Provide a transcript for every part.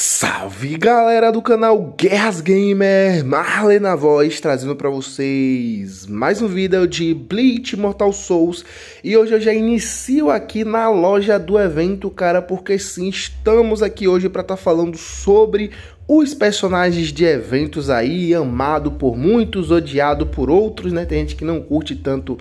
Salve galera do canal Guerras Gamer, Marley na voz, trazendo para vocês mais um vídeo de Bleach Mortal Souls E hoje eu já inicio aqui na loja do evento, cara, porque sim, estamos aqui hoje para estar tá falando sobre os personagens de eventos aí, amado por muitos, odiado por outros, né? Tem gente que não curte tanto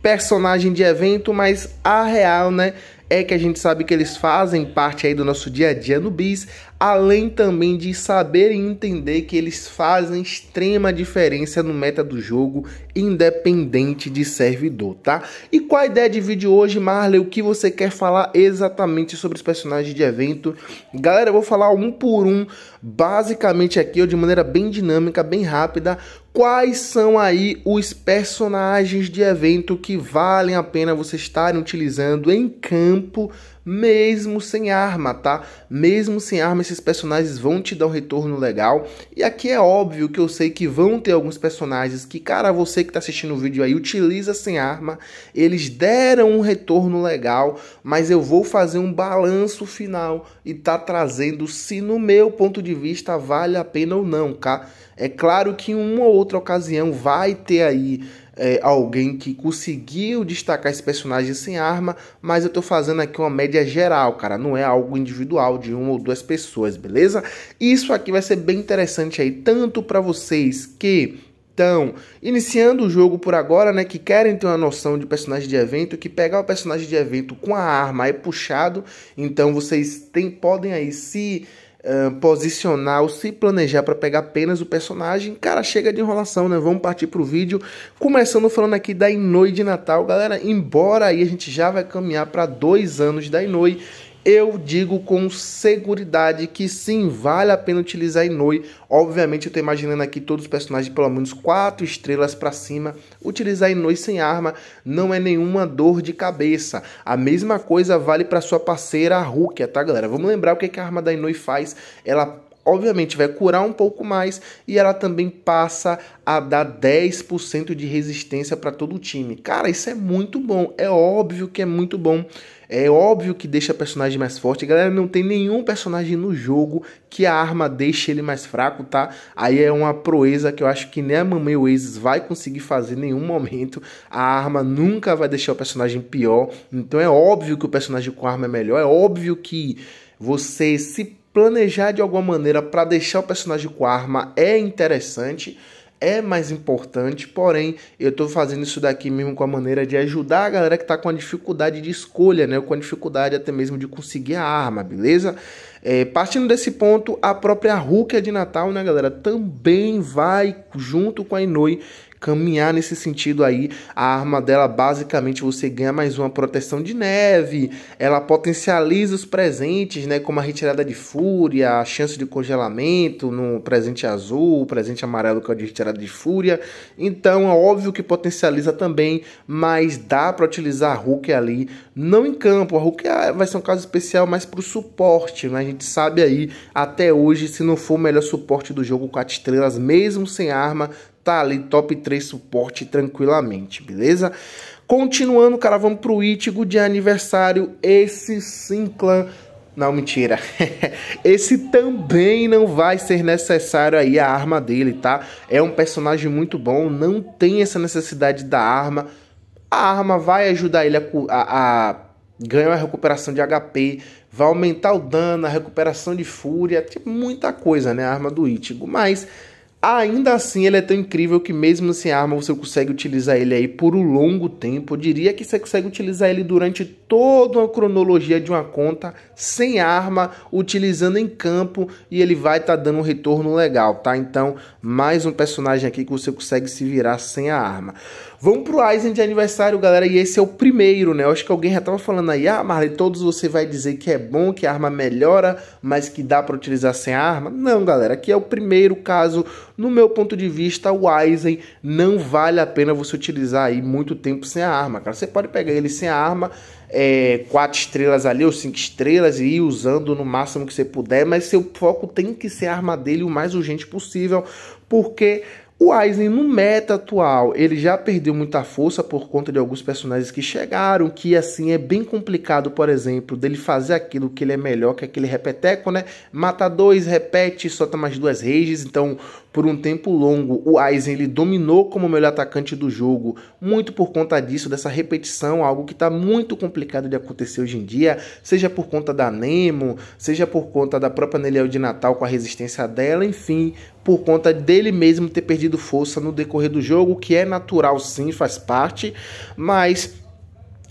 personagem de evento, mas a real, né, é que a gente sabe que eles fazem parte aí do nosso dia a dia no bis, além também de saber e entender que eles fazem extrema diferença no meta do jogo, independente de servidor, tá? E qual a ideia de vídeo hoje, Marley? O que você quer falar exatamente sobre os personagens de evento? Galera, eu vou falar um por um, basicamente aqui, ou de maneira bem dinâmica, bem rápida, quais são aí os personagens de evento que valem a pena vocês estarem utilizando em campo mesmo sem arma, tá? Mesmo sem arma, esses personagens vão te dar um retorno legal. E aqui é óbvio que eu sei que vão ter alguns personagens que, cara, você que tá assistindo o vídeo aí, utiliza sem arma, eles deram um retorno legal, mas eu vou fazer um balanço final e tá trazendo se no meu ponto de vista vale a pena ou não, tá? É claro que em uma ou outra ocasião vai ter aí é, alguém que conseguiu destacar esse personagem sem arma, mas eu tô fazendo aqui uma média geral, cara, não é algo individual de uma ou duas pessoas, beleza? Isso aqui vai ser bem interessante aí, tanto para vocês que estão iniciando o jogo por agora, né, que querem ter uma noção de personagem de evento, que pegar o personagem de evento com a arma é puxado, então vocês tem, podem aí se posicionar ou se planejar para pegar apenas o personagem, cara, chega de enrolação, né? Vamos partir para o vídeo. Começando falando aqui da Inoi de Natal, galera. Embora aí a gente já vai caminhar para dois anos da Inoi eu digo com segurança que sim, vale a pena utilizar Inoue. Obviamente, eu estou imaginando aqui todos os personagens pelo menos 4 estrelas para cima. Utilizar Inoue sem arma não é nenhuma dor de cabeça. A mesma coisa vale para sua parceira Rukia, tá galera? Vamos lembrar o que, que a arma da Inoue faz. Ela obviamente vai curar um pouco mais e ela também passa a dar 10% de resistência para todo o time. Cara, isso é muito bom. É óbvio que é muito bom. É óbvio que deixa a personagem mais forte. Galera, não tem nenhum personagem no jogo que a arma deixe ele mais fraco, tá? Aí é uma proeza que eu acho que nem a Mamãe Oasis vai conseguir fazer em nenhum momento. A arma nunca vai deixar o personagem pior. Então é óbvio que o personagem com arma é melhor. É óbvio que você se planejar de alguma maneira para deixar o personagem com arma é interessante, é mais importante, porém eu estou fazendo isso daqui mesmo com a maneira de ajudar a galera que está com a dificuldade de escolha, né? Com a dificuldade até mesmo de conseguir a arma, beleza? É, partindo desse ponto, a própria Rukia de Natal, né, galera, também vai junto com a Inoi caminhar nesse sentido aí. A arma dela, basicamente, você ganha mais uma proteção de neve, ela potencializa os presentes, né? Como a retirada de fúria, a chance de congelamento no presente azul, o presente amarelo que é o de retirada de fúria. Então, é óbvio que potencializa também, mas dá para utilizar a Hulk ali, não em campo. A Hulk ah, vai ser um caso especial, mas para o suporte, né? A gente sabe aí, até hoje, se não for o melhor suporte do jogo, 4 estrelas, mesmo sem arma, tá ali top 3 suporte tranquilamente, beleza? Continuando, cara, vamos pro Itigo de aniversário. Esse sim clã... não, mentira. Esse também não vai ser necessário aí a arma dele, tá? É um personagem muito bom, não tem essa necessidade da arma. A arma vai ajudar ele a, a, a ganhar uma recuperação de HP, vai aumentar o dano, a recuperação de fúria, tipo, muita coisa, né? A arma do Itigo, mas Ainda assim, ele é tão incrível que mesmo sem arma você consegue utilizar ele aí por um longo tempo. Eu diria que você consegue utilizar ele durante toda uma cronologia de uma conta sem arma, utilizando em campo e ele vai estar tá dando um retorno legal, tá? Então, mais um personagem aqui que você consegue se virar sem a arma. Vamos pro Aizen de aniversário, galera, e esse é o primeiro, né? Eu acho que alguém já tava falando aí, ah, Marley, todos você vai dizer que é bom, que a arma melhora, mas que dá para utilizar sem arma. Não, galera, aqui é o primeiro caso. No meu ponto de vista, o Aizen não vale a pena você utilizar aí muito tempo sem a arma, cara. Você pode pegar ele sem a arma, é, quatro estrelas ali ou cinco estrelas e ir usando no máximo que você puder, mas seu foco tem que ser a arma dele o mais urgente possível, porque o Aizen no meta atual, ele já perdeu muita força por conta de alguns personagens que chegaram, que assim é bem complicado, por exemplo, dele fazer aquilo que ele é melhor, que é aquele repeteco, né? Mata dois, repete, solta mais duas rages, então por um tempo longo, o Eisen ele dominou como o melhor atacante do jogo, muito por conta disso, dessa repetição, algo que está muito complicado de acontecer hoje em dia, seja por conta da Nemo, seja por conta da própria Neliel de Natal com a resistência dela, enfim, por conta dele mesmo ter perdido força no decorrer do jogo, que é natural sim, faz parte, mas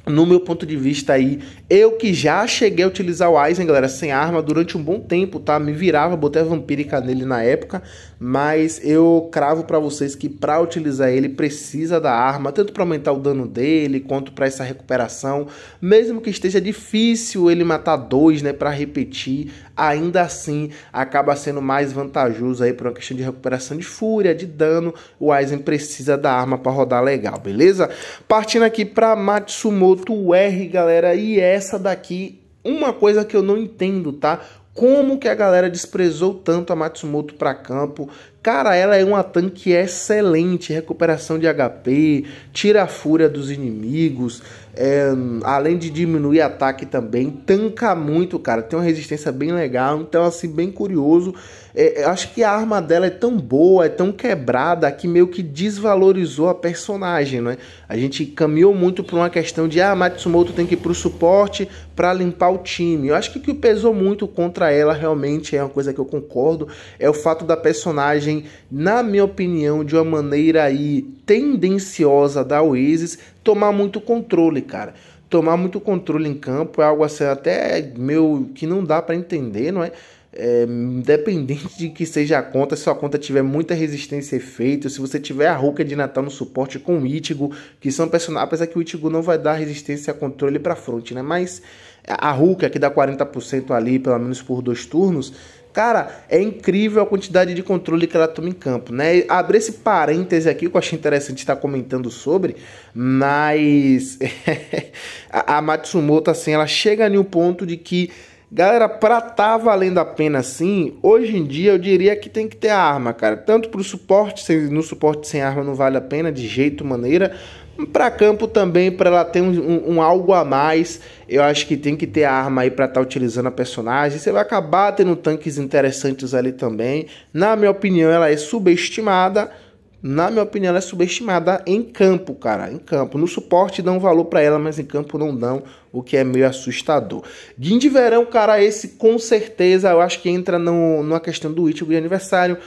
no meu ponto de vista aí, eu que já cheguei a utilizar o Aizen, galera, sem arma durante um bom tempo, tá? Me virava, botei a vampírica nele na época, mas eu cravo para vocês que para utilizar ele precisa da arma, tanto para aumentar o dano dele, quanto para essa recuperação. Mesmo que esteja difícil ele matar dois, né, para repetir, ainda assim acaba sendo mais vantajoso aí para uma questão de recuperação de fúria, de dano. O Aizen precisa da arma para rodar legal, beleza? Partindo aqui para Matsumoto Conforto R, galera, e essa daqui, uma coisa que eu não entendo, tá? Como que a galera desprezou tanto a Matsumoto para campo? Cara, ela é uma tanque excelente, recuperação de HP, tira a fúria dos inimigos, é, além de diminuir ataque também, tanca muito, cara, tem uma resistência bem legal, então assim, bem curioso. É, é, acho que a arma dela é tão boa, é tão quebrada, que meio que desvalorizou a personagem, né? A gente caminhou muito para uma questão de, ah, Matsumoto tem que ir para o suporte para limpar o time. Eu acho que o que pesou muito contra ela realmente é uma coisa que eu concordo, é o fato da personagem, na minha opinião, de uma maneira aí tendenciosa da Oasis, tomar muito controle, cara tomar muito controle em campo é algo assim até meio que não dá para entender, não é? é, de que seja a conta, se a conta tiver muita resistência efeito, se você tiver a Ruka de Natal no suporte com o Itigo, que são personagens, apesar que o Itigo não vai dar resistência a controle para frente, né? Mas a Ruka que dá 40% ali, pelo menos por dois turnos, Cara, é incrível a quantidade de controle que ela toma em campo, né? Abrir esse parêntese aqui que eu achei interessante estar comentando sobre, mas a Matsumoto, assim, ela chega em um ponto de que Galera, pra tá valendo a pena sim, hoje em dia eu diria que tem que ter arma, cara. Tanto pro suporte, no suporte sem arma não vale a pena de jeito, maneira. Pra campo também, pra ela ter um, um, um algo a mais, eu acho que tem que ter arma aí pra estar tá utilizando a personagem. Você vai acabar tendo tanques interessantes ali também. Na minha opinião, ela é subestimada na minha opinião, ela é subestimada em campo, cara. Em campo. No suporte dão valor para ela, mas em campo não dão, o que é meio assustador. Guim de Verão, cara, esse com certeza eu acho que entra no, numa questão do Ichigo de aniversário.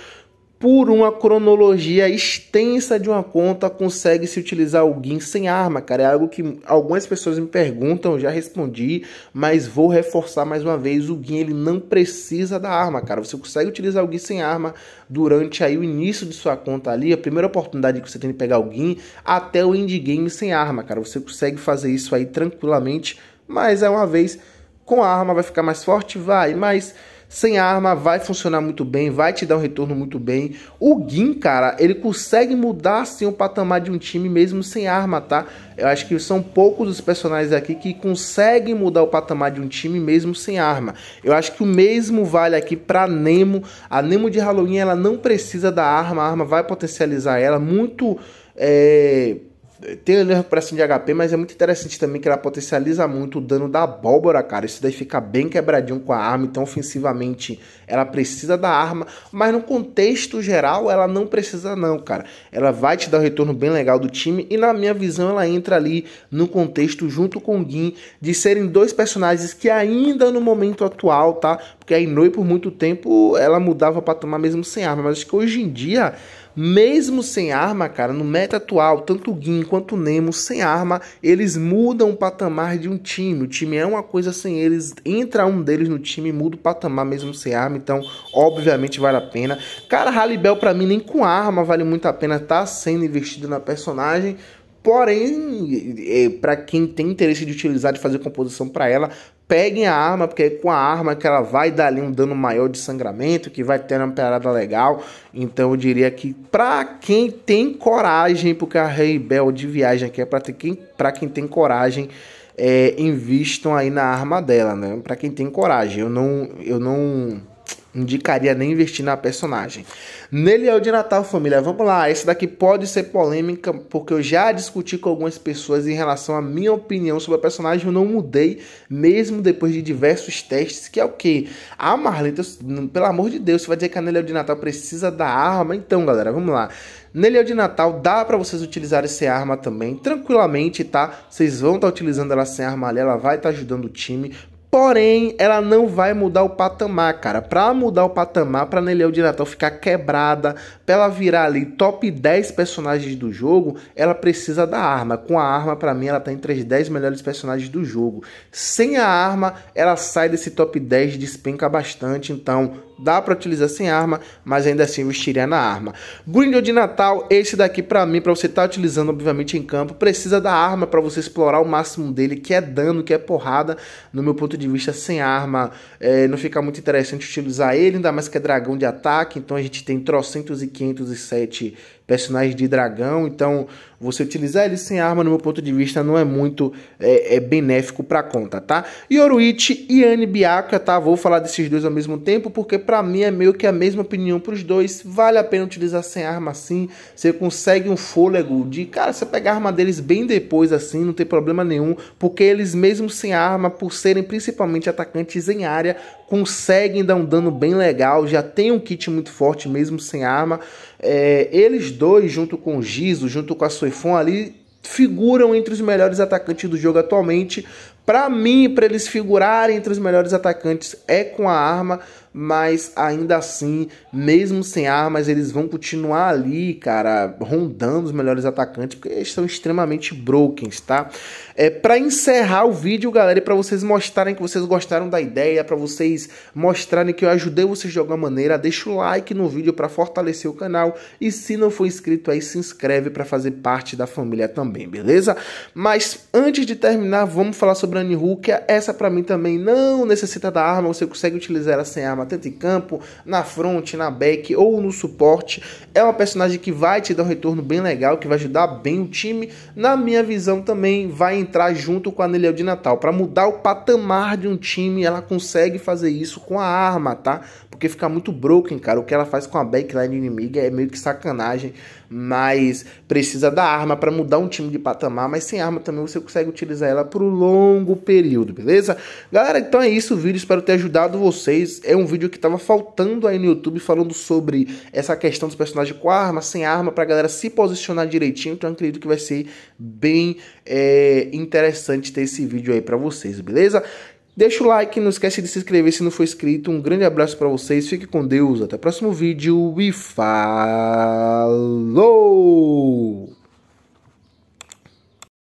Por uma cronologia extensa de uma conta, consegue-se utilizar o GIN sem arma, cara. É algo que algumas pessoas me perguntam, já respondi, mas vou reforçar mais uma vez: o GIN ele não precisa da arma, cara. Você consegue utilizar o GIN sem arma durante aí o início de sua conta ali, a primeira oportunidade que você tem de pegar o GIN, até o endgame sem arma, cara. Você consegue fazer isso aí tranquilamente, mas é uma vez com a arma vai ficar mais forte? Vai, mas sem arma vai funcionar muito bem, vai te dar um retorno muito bem. O Gin, cara, ele consegue mudar sim o patamar de um time mesmo sem arma, tá? Eu acho que são poucos os personagens aqui que conseguem mudar o patamar de um time mesmo sem arma. Eu acho que o mesmo vale aqui para Nemo. A Nemo de Halloween, ela não precisa da arma, a arma vai potencializar ela muito é tem a recuperação de HP, mas é muito interessante também que ela potencializa muito o dano da abóbora, cara. Isso daí fica bem quebradinho com a arma, então ofensivamente ela precisa da arma, mas no contexto geral ela não precisa não, cara. Ela vai te dar um retorno bem legal do time e na minha visão ela entra ali no contexto junto com o Gin de serem dois personagens que ainda no momento atual, tá? Porque a Inoue por muito tempo ela mudava para tomar mesmo sem arma, mas acho que hoje em dia mesmo sem arma, cara, no meta atual, tanto o Guin quanto o Nemo sem arma, eles mudam o patamar de um time. O time é uma coisa sem eles, entra um deles no time, muda o patamar mesmo sem arma, então obviamente vale a pena. Cara, Halibel para mim nem com arma vale muito a pena, tá sendo investido na personagem Porém, é, para quem tem interesse de utilizar, de fazer composição para ela, peguem a arma, porque é com a arma que ela vai dar ali um dano maior de sangramento, que vai ter uma parada legal. Então eu diria que para quem tem coragem, porque a Rei bel de viagem aqui é para quem, pra quem tem coragem, é, invistam aí na arma dela, né? Para quem tem coragem. Eu não, eu não indicaria nem investir na personagem. Nele é o de Natal, família. Vamos lá, essa daqui pode ser polêmica, porque eu já discuti com algumas pessoas em relação à minha opinião sobre a personagem. Eu não mudei, mesmo depois de diversos testes, que é o que? A ah, Marlita, pelo amor de Deus, você vai dizer que a Nele é o de Natal precisa da arma? Então, galera, vamos lá. Nele é o de Natal, dá para vocês utilizarem essa arma também, tranquilamente, tá? Vocês vão estar tá utilizando ela sem arma ali, ela vai estar tá ajudando o time. Porém, ela não vai mudar o patamar, cara. Para mudar o patamar, para Neleu é Diratão ficar quebrada, para ela virar ali top 10 personagens do jogo, ela precisa da arma. Com a arma, para mim, ela tá entre as 10 melhores personagens do jogo. Sem a arma, ela sai desse top 10 despenca bastante. Então, dá para utilizar sem arma, mas ainda assim eu vestiria é na arma. Grindel de Natal, esse daqui para mim, para você estar tá utilizando obviamente em campo, precisa da arma para você explorar o máximo dele, que é dano, que é porrada, no meu ponto de vista, sem arma, é, não fica muito interessante utilizar ele, ainda mais que é dragão de ataque, então a gente tem trocentos e quinhentos e sete personagens de dragão. Então, você utilizar ele sem arma, no meu ponto de vista, não é muito é, é benéfico para a conta, tá? Yoruichi e Anibiaka, tá? Vou falar desses dois ao mesmo tempo, porque para mim é meio que a mesma opinião para os dois. Vale a pena utilizar sem arma assim. Você consegue um fôlego de. Cara, você pega a arma deles bem depois, assim, não tem problema nenhum, porque eles mesmo sem arma, por serem principalmente atacantes em área, conseguem dar um dano bem legal, já tem um kit muito forte mesmo sem arma. É, eles dois, junto com o Gizo, junto com a Soifon ali, figuram entre os melhores atacantes do jogo atualmente. Para mim, para eles figurarem entre os melhores atacantes é com a arma mas ainda assim, mesmo sem armas, eles vão continuar ali, cara, rondando os melhores atacantes, porque eles são extremamente broken, tá? É, para encerrar o vídeo, galera, e para vocês mostrarem que vocês gostaram da ideia, para vocês mostrarem que eu ajudei vocês de alguma maneira, deixa o like no vídeo para fortalecer o canal e se não for inscrito aí, se inscreve para fazer parte da família também, beleza? Mas antes de terminar, vamos falar sobre a Anihulkia. Essa para mim também não necessita da arma, você consegue utilizar ela sem arma arma, tanto em campo, na frente na back ou no suporte. É uma personagem que vai te dar um retorno bem legal, que vai ajudar bem o time. Na minha visão também vai entrar junto com a Aneliel de Natal. Para mudar o patamar de um time, ela consegue fazer isso com a arma, tá? porque fica muito broken, cara. O que ela faz com a backline inimiga é meio que sacanagem, mas precisa da arma para mudar um time de patamar, mas sem arma também você consegue utilizar ela por um longo período, beleza? Galera, então é isso o vídeo, espero ter ajudado vocês. É um vídeo que tava faltando aí no YouTube falando sobre essa questão dos personagens com arma, sem arma, pra galera se posicionar direitinho, então eu acredito que vai ser bem é, interessante ter esse vídeo aí para vocês, beleza? Deixa o like, não esquece de se inscrever se não for inscrito. Um grande abraço para vocês, fique com Deus, até o próximo vídeo e falou!